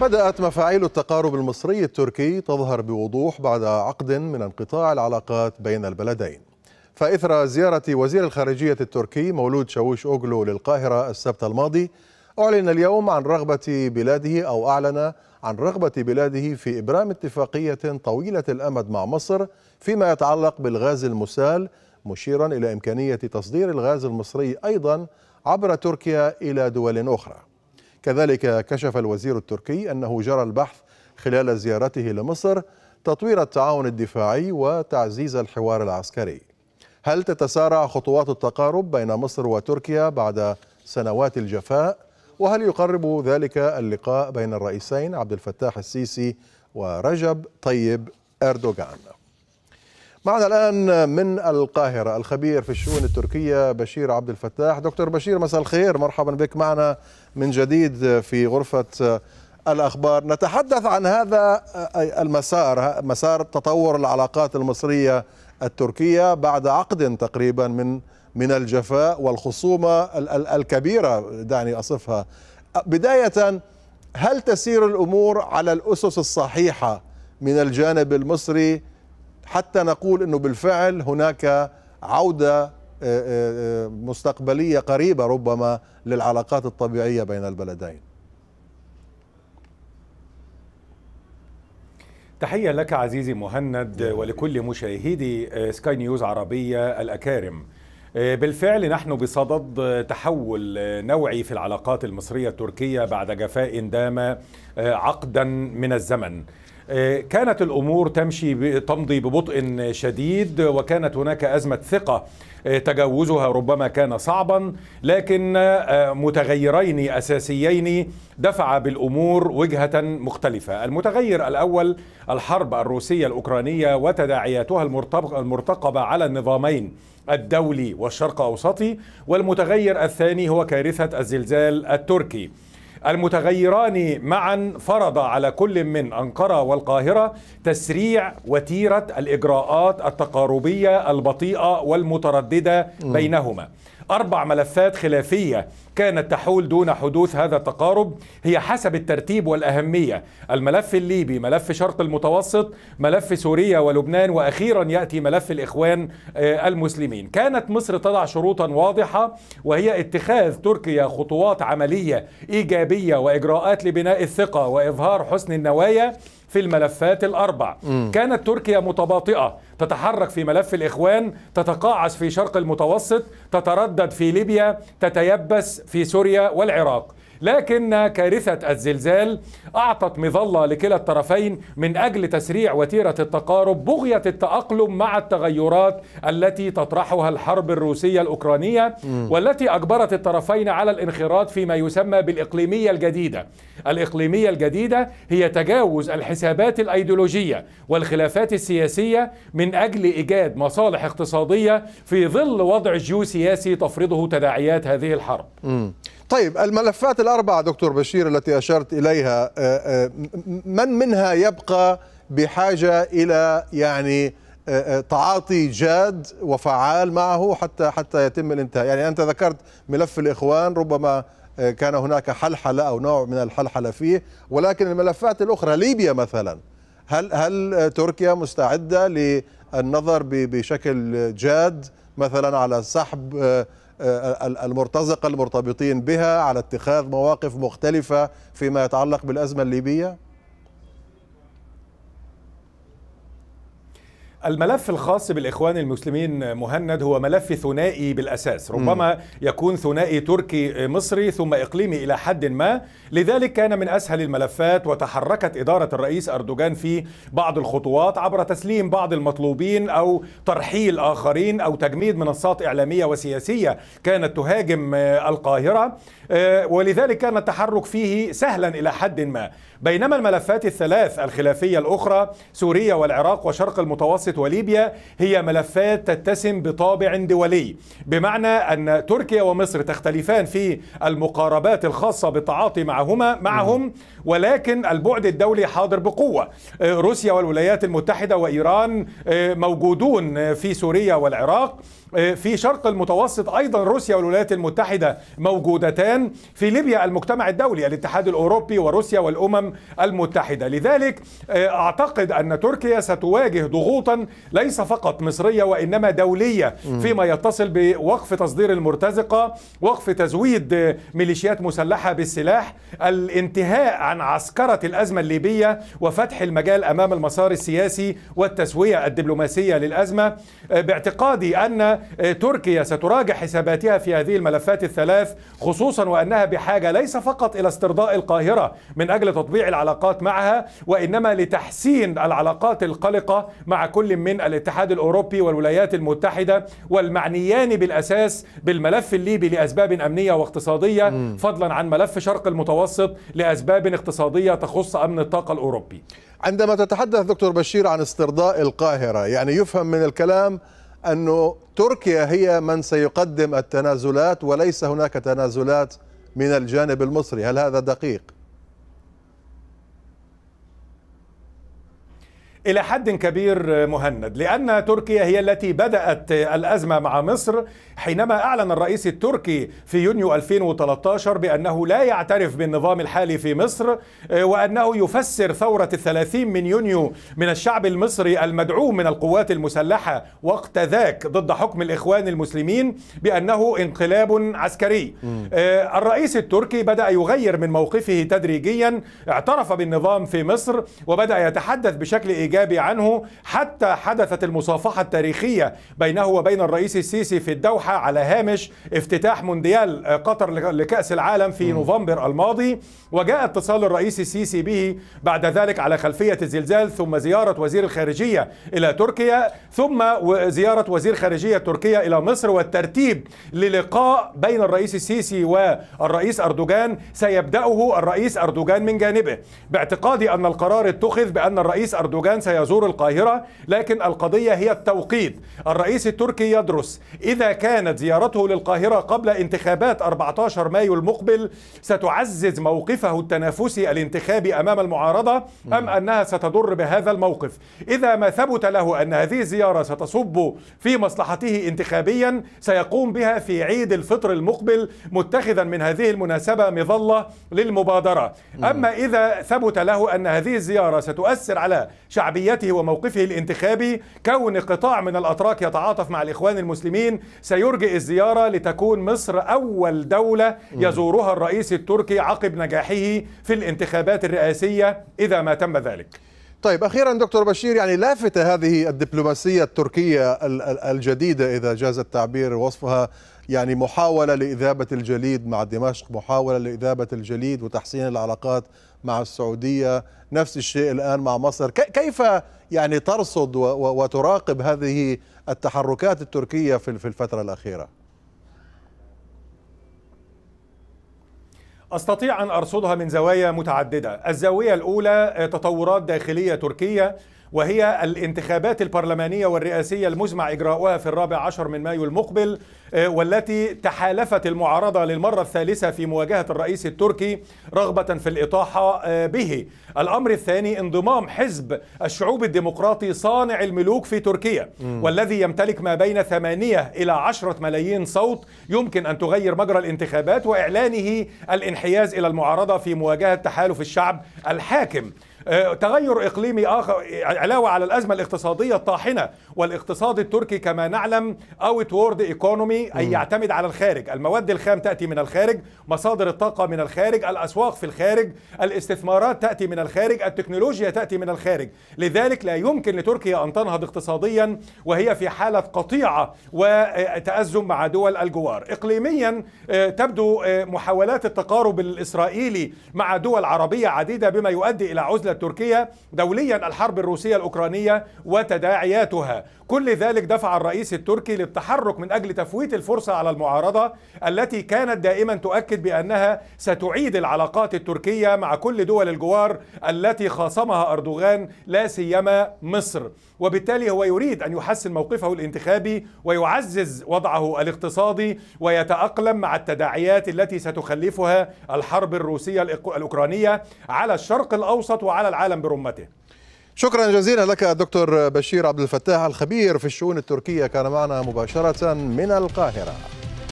بدأت مفاعيل التقارب المصري التركي تظهر بوضوح بعد عقد من انقطاع العلاقات بين البلدين فإثر زيارة وزير الخارجية التركي مولود شاووش أوغلو للقاهرة السبت الماضي أعلن اليوم عن رغبة بلاده أو أعلن عن رغبة بلاده في إبرام اتفاقية طويلة الأمد مع مصر فيما يتعلق بالغاز المسال مشيرا إلى إمكانية تصدير الغاز المصري أيضا عبر تركيا إلى دول أخرى كذلك كشف الوزير التركي أنه جرى البحث خلال زيارته لمصر تطوير التعاون الدفاعي وتعزيز الحوار العسكري هل تتسارع خطوات التقارب بين مصر وتركيا بعد سنوات الجفاء؟ وهل يقرب ذلك اللقاء بين الرئيسين عبد الفتاح السيسي ورجب طيب أردوغان؟ معنا الآن من القاهرة الخبير في الشؤون التركية بشير عبد الفتاح دكتور بشير مساء الخير مرحبا بك معنا من جديد في غرفة الأخبار نتحدث عن هذا المسار مسار تطور العلاقات المصرية التركية بعد عقد تقريبا من من الجفاء والخصومة الكبيرة دعني أصفها بداية هل تسير الأمور على الأسس الصحيحة من الجانب المصري حتى نقول انه بالفعل هناك عوده آه، آه، آه، مستقبليه قريبه ربما للعلاقات الطبيعيه بين البلدين. تحيه لك عزيزي مهند ولكل مشاهدي سكاي نيوز عربيه الاكارم. بالفعل نحن بصدد تحول نوعي في العلاقات المصريه التركيه بعد جفاء دام عقدا من الزمن. آه، كانت الامور تمشي تمضي ببطء شديد وكانت هناك ازمه ثقه آه، تجاوزها ربما كان صعبا لكن آه، متغيرين اساسيين دفع بالامور وجهه مختلفه المتغير الاول الحرب الروسيه الاوكرانيه وتداعياتها المرتقبه على النظامين الدولي والشرق اوسطي والمتغير الثاني هو كارثه الزلزال التركي المتغيران معا فرض على كل من أنقرة والقاهرة تسريع وتيرة الإجراءات التقاربية البطيئة والمترددة بينهما أربع ملفات خلافية كانت تحول دون حدوث هذا التقارب هي حسب الترتيب والأهمية الملف الليبي ملف شرق المتوسط ملف سوريا ولبنان وأخيرا يأتي ملف الإخوان آه، المسلمين كانت مصر تضع شروطا واضحة وهي اتخاذ تركيا خطوات عملية إيجابية وإجراءات لبناء الثقة وإظهار حسن النوايا في الملفات الأربع م. كانت تركيا متباطئة تتحرك في ملف الإخوان تتقاعس في شرق المتوسط تتردد في ليبيا تتيبس في سوريا والعراق لكن كارثة الزلزال أعطت مظلة لكلا الطرفين من أجل تسريع وتيرة التقارب بغية التأقلم مع التغيرات التي تطرحها الحرب الروسية الأوكرانية والتي أجبرت الطرفين على الانخراط فيما يسمى بالإقليمية الجديدة الإقليمية الجديدة هي تجاوز الحسابات الأيديولوجية والخلافات السياسية من أجل إيجاد مصالح اقتصادية في ظل وضع جيوسياسي تفرضه تداعيات هذه الحرب طيب الملفات الأربعة دكتور بشير التي أشرت إليها آه، آه، من منها يبقى بحاجة إلى يعني آه، تعاطي جاد وفعال معه حتى حتى يتم الانتهاء يعني أنت ذكرت ملف الإخوان ربما كان هناك حلحلة أو نوع من الحلحلة فيه ولكن الملفات الأخرى ليبيا مثلا هل هل تركيا مستعدة للنظر بشكل جاد مثلا على سحب آه، المرتزقه المرتبطين بها على اتخاذ مواقف مختلفه فيما يتعلق بالازمه الليبيه؟ الملف الخاص بالإخوان المسلمين مهند هو ملف ثنائي بالأساس ربما م. يكون ثنائي تركي آه، مصري ثم إقليمي إلى حد ما لذلك كان من أسهل الملفات وتحركت إدارة الرئيس أردوغان في بعض الخطوات عبر تسليم بعض المطلوبين أو ترحيل آخرين أو تجميد منصات إعلامية وسياسية كانت تهاجم آه، القاهرة آه، ولذلك كان التحرك فيه سهلا إلى حد ما بينما الملفات الثلاث الخلافية الأخرى سوريا والعراق وشرق المتوسط وليبيا هي ملفات تتسم بطابع دولي بمعنى أن تركيا ومصر تختلفان في المقاربات الخاصة بالتعاطي معهما معهم ولكن البعد الدولي حاضر بقوة آه، روسيا والولايات المتحدة وإيران آه، موجودون آه، في سوريا والعراق في شرق المتوسط ايضا روسيا والولايات المتحده موجودتان في ليبيا المجتمع الدولي الاتحاد الاوروبي وروسيا والامم الامم المتحده لذلك آه، اعتقد ان تركيا ستواجه ضغوطا ليس فقط مصريه وانما دوليه فيما يتصل بوقف تصدير المرتزقه وقف تزويد ميليشيات مسلحه بالسلاح الانتهاء عن عسكره الازمه الليبيه وفتح المجال امام المسار السياسي والتسويه الدبلوماسيه للازمه آه، باعتقادي ان آه، تركيا ستراجع حساباتها في هذه الملفات الثلاث خصوصا وانها بحاجه ليس فقط الى استرضاء القاهره من اجل تطبيق لتطبيع العلاقات معها وإنما لتحسين العلاقات القلقة مع كل من الاتحاد الأوروبي والولايات المتحدة والمعنيان بالأساس بالملف الليبي لأسباب أمنية واقتصادية فضلا عن ملف شرق المتوسط لأسباب اقتصادية تخص أمن الطاقة الأوروبي عندما تتحدث دكتور بشير عن استرضاء القاهرة يعني يفهم من الكلام أنه تركيا هي من سيقدم التنازلات وليس هناك تنازلات من الجانب المصري هل هذا دقيق؟ إلى حد كبير مهند لأن تركيا هي التي بدأت الأزمة مع مصر حينما أعلن الرئيس التركي في يونيو 2013 بأنه لا يعترف بالنظام الحالي في مصر آه، وأنه يفسر ثورة الثلاثين من يونيو من الشعب المصري المدعوم من القوات المسلحة وقت ذاك ضد حكم الإخوان المسلمين بأنه انقلاب عسكري آه، الرئيس التركي بدأ يغير من موقفه تدريجيا اعترف بالنظام في مصر وبدأ يتحدث بشكل إيجابي الإجابة عنه حتى حدثت المصافحة التاريخية بينه وبين الرئيس السيسي في الدوحة على هامش افتتاح مونديال آه، قطر لكأس العالم في نوفمبر الماضي وجاء اتصال الرئيس السيسي به بعد ذلك على خلفية الزلزال ثم زيارة وزير الخارجية إلى تركيا ثم زيارة وزير خارجية تركيا إلى مصر والترتيب للقاء بين الرئيس السيسي والرئيس أردوغان سيبدأه الرئيس أردوغان من جانبه باعتقادي أن القرار اتخذ بأن الرئيس أردوغان سيزور القاهرة لكن القضية هي التوقيت الرئيس التركي يدرس إذا كانت زيارته للقاهرة قبل انتخابات 14 مايو المقبل ستعزز موقفه التنافسي الانتخابي أمام المعارضة أم أنها ستضر بهذا الموقف إذا ما ثبت له أن هذه الزيارة ستصب في مصلحته انتخابيا سيقوم بها في عيد الفطر المقبل متخذا من هذه المناسبة مظلة للمبادرة أما إذا ثبت له أن هذه الزيارة ستؤثر على شعب شعبيته وموقفه الانتخابي كون قطاع من الأتراك يتعاطف مع الإخوان المسلمين سيرجئ الزيارة لتكون مصر أول دولة يزورها الرئيس التركي عقب نجاحه في الانتخابات الرئاسية إذا ما تم ذلك طيب اخيرا دكتور بشير يعني لافته هذه الدبلوماسيه التركيه الجديده اذا جاز التعبير وصفها يعني محاوله لاذابه الجليد مع دمشق، محاوله لاذابه الجليد وتحسين العلاقات مع السعودية نفس الشيء الآن مع مصر كيف يعني ترصد وتراقب هذه التحركات التركية في الفترة الأخيرة؟ استطيع ان ارصدها من زوايا متعدده الزاويه الاولى تطورات داخليه تركيه وهي الانتخابات البرلمانية والرئاسية المزمع إجراؤها في الرابع عشر من مايو المقبل آه، والتي تحالفت المعارضة للمرة الثالثة في مواجهة الرئيس التركي رغبة في الإطاحة آه، به الأمر الثاني انضمام حزب الشعوب الديمقراطي صانع الملوك في تركيا والذي يمتلك ما بين ثمانية إلى عشرة ملايين صوت يمكن أن تغير مجرى الانتخابات وإعلانه الانحياز إلى المعارضة في مواجهة تحالف الشعب الحاكم آه، تغير إقليمي آخر علاوة على الأزمة الاقتصادية الطاحنة والاقتصاد التركي كما نعلم أوت وورد إيكونومي أي يعتمد على الخارج المواد الخام تأتي من الخارج مصادر الطاقة من الخارج الأسواق في الخارج الاستثمارات تأتي من الخارج التكنولوجيا تأتي من الخارج لذلك لا يمكن لتركيا أن تنهض اقتصاديا وهي في حالة قطيعة وتأزم مع دول الجوار إقليميا آه، تبدو آه، محاولات التقارب الإسرائيلي مع دول عربية عديدة بما يؤدي إلى عزلة التركية دوليا الحرب الروسية الأوكرانية وتداعياتها كل ذلك دفع الرئيس التركي للتحرك من أجل تفويت الفرصة على المعارضة التي كانت دائما تؤكد بأنها ستعيد العلاقات التركية مع كل دول الجوار التي خاصمها أردوغان لا سيما مصر وبالتالي هو يريد أن يحسن موقفه الانتخابي ويعزز وضعه الاقتصادي ويتأقلم مع التداعيات التي ستخلفها الحرب الروسية الأوكرانية على الشرق الأوسط وعلى العالم برمته شكرا جزيلا لك دكتور بشير عبد الفتاح الخبير في الشؤون التركية كان معنا مباشرة من القاهرة